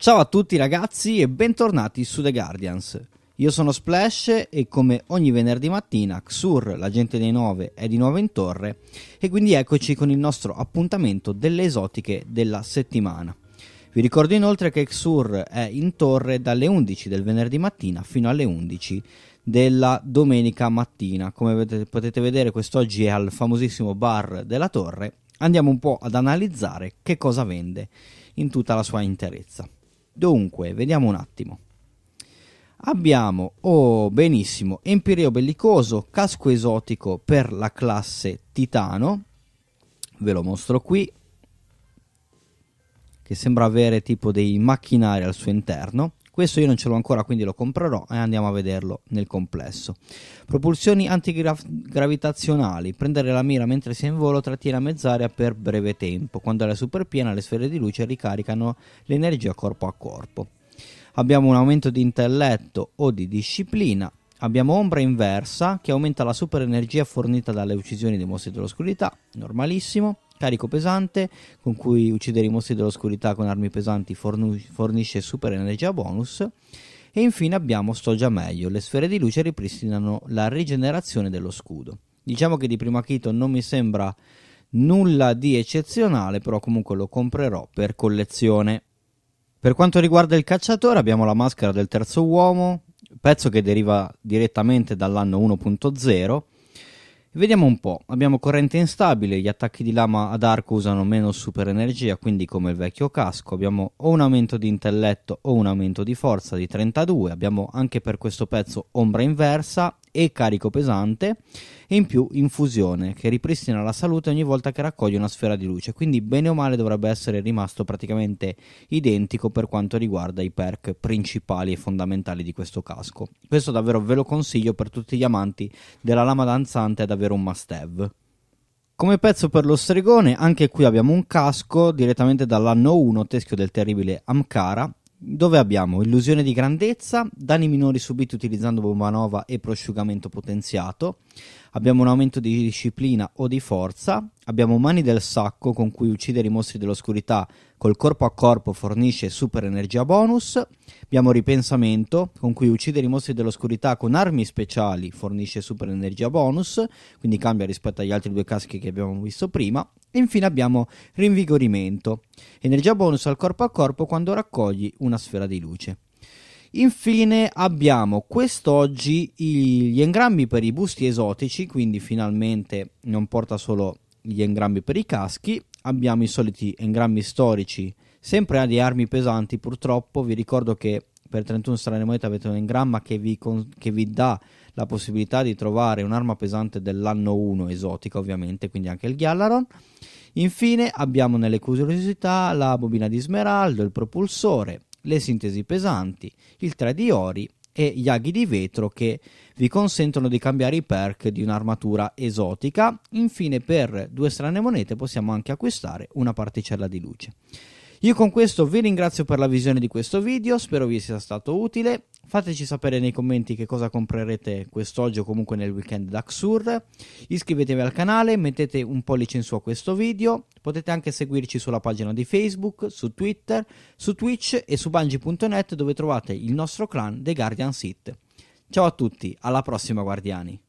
Ciao a tutti ragazzi e bentornati su The Guardians. Io sono Splash e come ogni venerdì mattina Xur, la gente dei 9, è di nuovo in torre e quindi eccoci con il nostro appuntamento delle esotiche della settimana. Vi ricordo inoltre che Xur è in torre dalle 11 del venerdì mattina fino alle 11 della domenica mattina. Come potete vedere quest'oggi è al famosissimo bar della torre. Andiamo un po' ad analizzare che cosa vende in tutta la sua interezza. Dunque, vediamo un attimo. Abbiamo, oh benissimo, Empireo bellicoso, casco esotico per la classe Titano. Ve lo mostro qui, che sembra avere tipo dei macchinari al suo interno. Questo io non ce l'ho ancora, quindi lo comprerò e andiamo a vederlo nel complesso. Propulsioni antigravitazionali. Prendere la mira mentre si è in volo trattiene a mezz'aria per breve tempo. Quando è super piena, le sfere di luce ricaricano l'energia corpo a corpo. Abbiamo un aumento di intelletto o di disciplina Abbiamo ombra inversa che aumenta la super energia fornita dalle uccisioni dei mostri dell'oscurità, normalissimo. Carico pesante con cui uccidere i mostri dell'oscurità con armi pesanti fornu- fornisce super energia bonus. E infine abbiamo sto già meglio, le sfere di luce ripristinano la rigenerazione dello scudo. Diciamo che di primo acchito non mi sembra nulla di eccezionale, però comunque lo comprerò per collezione. Per quanto riguarda il cacciatore abbiamo la maschera del terzo uomo, pezzo che deriva direttamente dall'anno 1.0 Vediamo un po', abbiamo corrente instabile, gli attacchi di lama ad arco usano meno super energia, quindi come il vecchio casco, abbiamo o un aumento di intelletto o un aumento di forza di 32, abbiamo anche per questo pezzo ombra inversa, e carico pesante e in più infusione che ripristina la salute ogni volta che raccoglie una sfera di luce quindi bene o male dovrebbe essere rimasto praticamente identico per quanto riguarda i perk principali e fondamentali di questo casco questo davvero ve lo consiglio per tutti gli amanti della lama danzante è davvero un must have come pezzo per lo stregone, anche qui abbiamo un casco direttamente dall'anno 1 teschio del terribile Amkara, dove abbiamo illusione di grandezza, danni minori subiti utilizzando bomba nova e prosciugamento potenziato, abbiamo un aumento di disciplina o di forza, abbiamo mani del sacco con cui uccidere i mostri dell'oscurità col corpo a corpo fornisce super energia bonus, abbiamo ripensamento con cui uccidere i mostri dell'oscurità con armi speciali fornisce super energia bonus, quindi cambia rispetto agli altri due caschi che abbiamo visto prima, e infine abbiamo rinvigorimento, energia bonus al corpo a corpo quando raccogli una sfera di luce. Infine abbiamo quest'oggi gli engrammi per i busti esotici, quindi finalmente non porta solo gli engrammi per i caschi, abbiamo i soliti engrammi storici, sempre di armi pesanti purtroppo, vi ricordo che per 31 strane monete avete un engramma che vi, con- che vi dà la possibilità di trovare un'arma pesante dell'anno 1 esotica ovviamente, quindi anche il Ghiallaron. Infine abbiamo nelle curiosità la bobina di smeraldo, il propulsore, le sintesi pesanti, il 3 di ori e gli aghi di vetro che vi consentono di cambiare i perk di un'armatura esotica. Infine, per due strane monete possiamo anche acquistare una particella di luce. Io con questo vi ringrazio per la visione di questo video, spero vi sia stato utile. Fateci sapere nei commenti che cosa comprerete quest'oggi o comunque nel weekend d'Axur. Iscrivetevi al canale, mettete un pollice in su a questo video Potete anche seguirci sulla pagina di Facebook, su Twitter, su Twitch e su bungie.net dove trovate il nostro clan The Guardian Sit. Ciao a tutti, alla prossima guardiani!